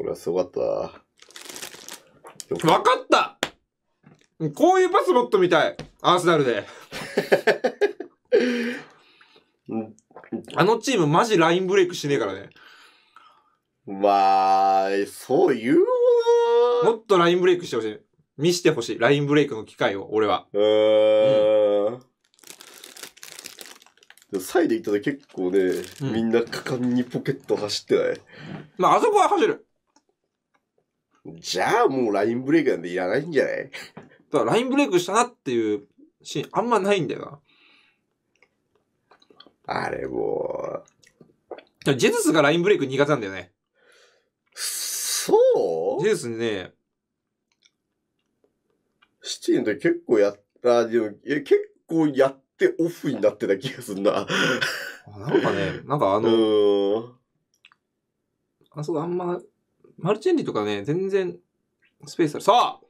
これはすごかった。わかったこういうパスロットみたい。アーセナルで。あのチームマジラインブレイクしねえからね。まあ、そう言うもっとラインブレイクしてほしい。見してほしい。ラインブレイクの機会を、俺は。うん。うん、サイで行ったら結構ね、うん、みんな果敢にポケット走ってない。まあ、あそこは走る。じゃあもうラインブレイクなんていらないんじゃないだからラインブレイクしたなっていうシーンあんまないんだよな。あれもう。ジェズスがラインブレイク苦手なんだよね。そうジェズスね。シティの時結構やった、でも結構やってオフになってた気がするな。なんかね、なんかあの、あそこあんまマルチェンリとかね、全然スペースある。そう